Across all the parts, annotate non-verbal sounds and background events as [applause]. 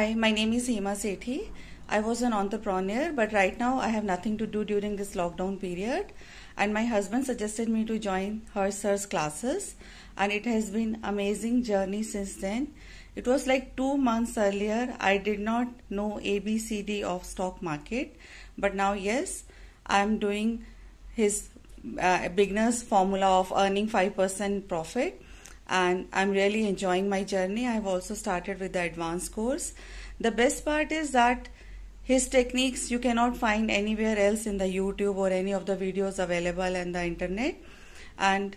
Hi, my name is Hema Sethi. I was an entrepreneur, but right now I have nothing to do during this lockdown period. And my husband suggested me to join her sir's classes, and it has been amazing journey since then. It was like two months earlier. I did not know ABCD of stock market, but now yes, I am doing his uh, beginner's formula of earning five percent profit and I'm really enjoying my journey. I've also started with the advanced course. The best part is that his techniques you cannot find anywhere else in the YouTube or any of the videos available on the internet. And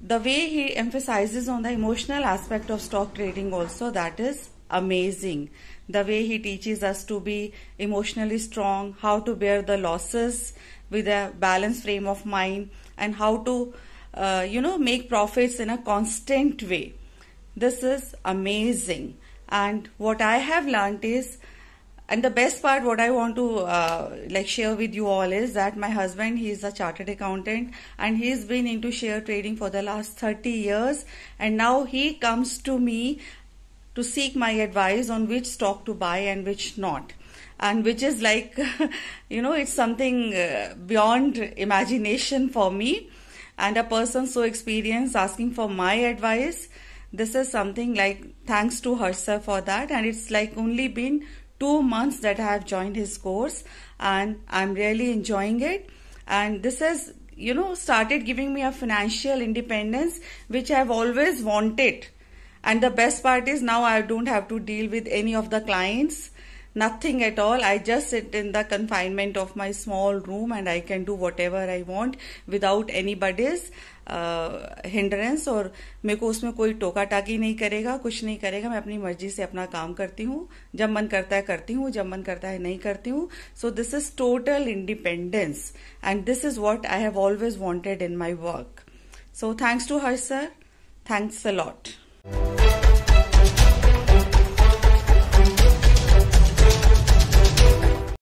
the way he emphasizes on the emotional aspect of stock trading also that is amazing the way he teaches us to be emotionally strong how to bear the losses with a balanced frame of mind and how to uh, you know make profits in a constant way this is amazing and what i have learned is and the best part what i want to uh, like share with you all is that my husband he is a chartered accountant and he's been into share trading for the last 30 years and now he comes to me to seek my advice on which stock to buy and which not and which is like [laughs] you know it's something uh, beyond imagination for me and a person so experienced asking for my advice this is something like thanks to herself for that and it's like only been two months that I have joined his course and I'm really enjoying it and this has you know started giving me a financial independence which I've always wanted and the best part is now I don't have to deal with any of the clients nothing at all i just sit in the confinement of my small room and i can do whatever i want without anybody's hindrance uh, और मेरे को उसमें कोई टोका टाकी नहीं करेगा कुछ नहीं करेगा मैं अपनी मर्जी से अपना काम करती हूँ जब मन करता है करती हूँ जब मन करता है नहीं करती हूँ so this is total independence and this is what I have always wanted in my work so thanks to her sir thanks a lot